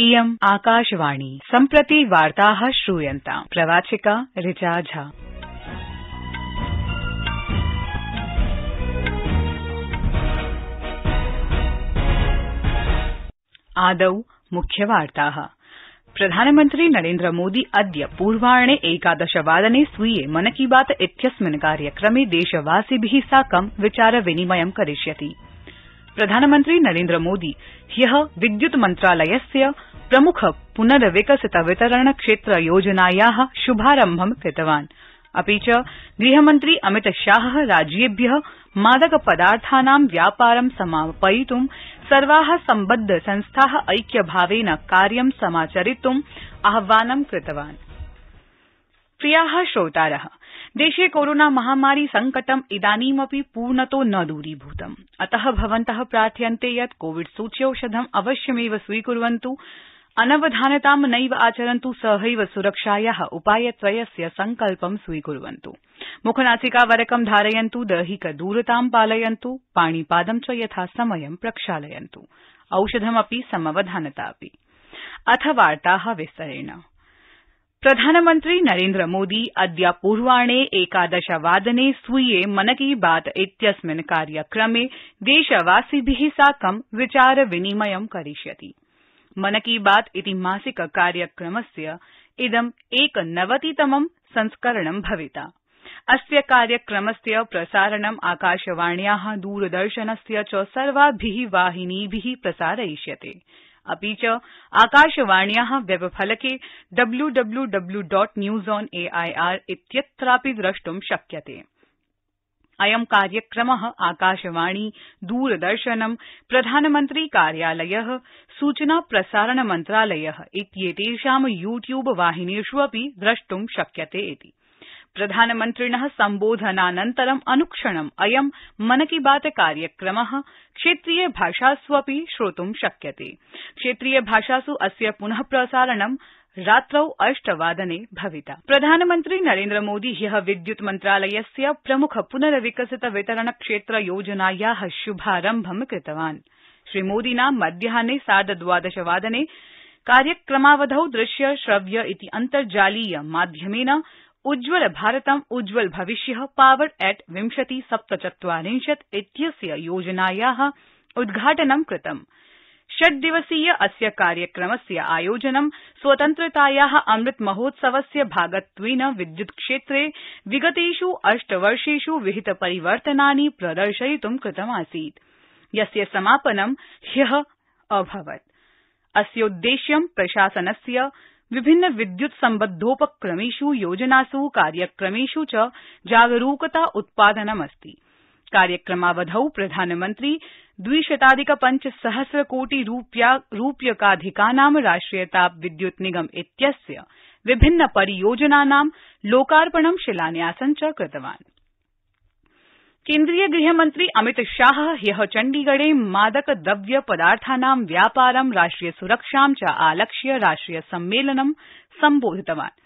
इयम् आकाशवाणी सम्प्रति वार्ताः श्रूयन्ताम् प्रवाचिका ऋचा झा आदौ मुख्यवार्ताः प्रधानमन्त्री नरेन्द्रमोदी अद्य पूर्वाह्णे एकादशवादने स्वीये मन की बात इत्यस्मिन् कार्यक्रमे देशवासिभि साकं विचार विनिमयं करिष्यति प्रधानमन्त्री मोदी ह्य विद्युत मन्त्रालयस्य प्रमुख पुनर्विकसित वितरण क्षेत्र योजनाया शुभारंभ कृतवान् अपि च गृहमन्त्री अमितशाह राज्येभ्य मादक पदार्थानां व्यापारं समापयित् सर्वा सम्बद्ध संस्था ऐक्यभावेन कार्य समाचरित् आह्वानं कृतवान् देशे कोरोना महामारी संकटम् इदानीमपि पूर्णतो न दूरीभूतम् अतः भवन्तः प्रार्थ्यन्ते यत् कोविड सूच्यौषधम् अवश्यमेव स्वीकुर्वन्त् अनवधानतां नैव आचरन्त् सहैव सुरक्षाया उपायत्रयस्य संकल्पं स्वीकुर्वन्त् मुखनासिकावरकं धारयन्त् दैहिकदूरतां पालयन्त् पाणिपादं च यथासमयं प्रक्षालयन्तु औषधमपि समवधानता अपि प्रधानमन्त्री नरेन्द्रमोदी अद्य पूर्वाह्ने एकादशवादने स्वीये मन की बात इत्यस्मिन् कार्यक्रमे देशवासिभि साकं विचार विनिमयं करिष्यति मन की बात इति मासिक कार्यक्रमस्य इदं एकनवतितमं संस्करणं भविता अस्य कार्यक्रमस्य प्रसारणं आकाशवाण्या द्रदर्शनस्य च सर्वाभि वाहिनीभि प्रसारयिष्यता अपि च आकाशवाण्या वेबफलके W W W dot news on A AIR इत्यत्रापि द्रष्टुं शक्यते अयं कार्यक्रम आकाशवाणी द्रदर्शनं प्रधानमंत्री कार्यालय सूचना प्रसारण मंत्रालय इत्येतेषां यूट्यूब वाहिनीष्वपि द्रष्टुं शक्यते इति प्रधानमन्त्रिण सम्बोधनानन्तरं अनुक्षणं अयं मन की बात कार्यक्रम क्षेत्रीय भाषास् अपि श्रोत् शक्यते क्षेत्रीय भाषास् अस्य पुन प्रसारणं रात्रौ अष्टवादने भविता प्रधानमन्त्री नरेन्द्रमोदी ह्य विद्युत मन्त्रालयस्य प्रमुख पुनर्विकसित वितरण क्षेत्र योजनाया श्भारम्भं कृतवान् श्रीमोदिना मध्याहने वादने कार्यक्रमावधौ दृश्य श्रव्य इति अन्तर्जालीय माध्यमेन उज्ज्वल भारतम् उज्ज्वल भविष्य पावर एट विंशति सप्तचत्वारिंशत् इत्यस्य योजनाया उद्घाटनं कृतम् षड्दिवसीय अस्य कार्यक्रमस्य आयोजनं स्वतन्त्रताया अमृत महोत्सवस्य भागत्वेन विद्युत्क्षेत्रे विगतेष् अष्टवर्षेष् विहित परिवर्तनानि प्रदर्शयित् कृतमासीत् यस्य समापनं ह्य अभवत् अस्योद्देश्यं प्रशासनस्य विभिन्न विद्युत सम्बद्धोपक्रमेष् योजनास् कार्यक्रमेष् च जागरूकता उत्पादनमस्ति कार्यक्रमावधौ प्रधानमन्त्री द्विशताधिक पञ्चसहस्र कोटि रूप्यकाधिकानां राष्ट्रियताप विद्युत निगम इत्यस्य विभिन्न परियोजनानां लोकार्पणं शिलान्यासं च कृतवान् केन्द्रीय गृहमन्त्री अमितशाह ह्य चण्डीगढे मादक द्रव्य पदार्थानां व्यापारं राष्ट्रिय सुरक्षां च आलक्ष्य राष्ट्रिय सम्मेलनं सम्बोधितवान्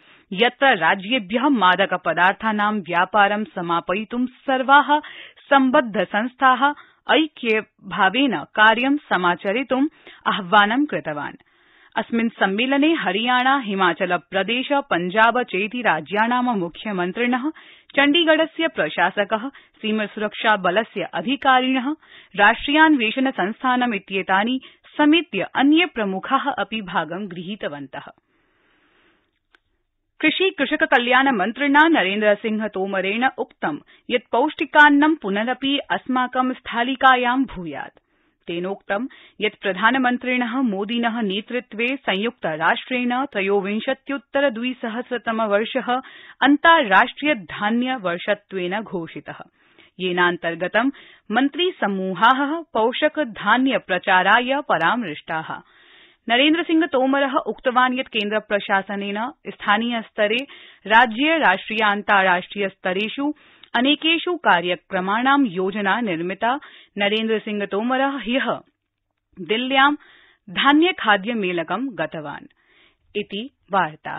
यत्र राज्येभ्य मादक पदार्थानां व्यापारं समापयित् सर्वा सम्बद्ध संस्था ऐक्यभावेन कार्य समाचरित् आह्वानं कृतवान् अस्मिन् सम्मेलने हरियाणा हिमाचल प्रदेश पंजाब चेति राज्याणां मुख्यमन्त्रिण चण्डीगढस्य प्रशासक सीमासुरक्षाबलस्य अधिकारिण राष्ट्रियान्वेषण संस्थानम् इत्येतानि समेत्य अन्ये प्रमुखा अपि भागं गृहीतवन्त कृषि कृषक कल्याण मन्त्रिणा नरेन्द्र सिंह तोमरेण उक्तं यत् पौष्टिकान्नं पुनरपि अस्माकं स्थालिकायां भूयात् तेनोक्तं यत् प्रधानमन्त्रिण मोदिन नेतृत्वे संयुक्तराष्ट्रेण त्रयोविंशत्युत्तर वर्ष अन्ताराष्ट्रिय धान्य वर्षत्वेन घोषित येनान्तर्गतं मन्त्रिसमूहा पोषक धान्य प्रचाराय परामृष्टा नरेन्द्रसिंह तोमर उक्तवान् यत् केन्द्रप्रशासनेन स्थानीयस्तरे राज्य राष्ट्रियान्ताराष्ट्रियस्तरेष् अनेकेष् कार्यक्रमाणां योजना निर्मिता नरेन्द्रसिंहतोमर ह्य दिल्ल्यां धान्यखाद्यमेलकं गतवान् इति वार्ता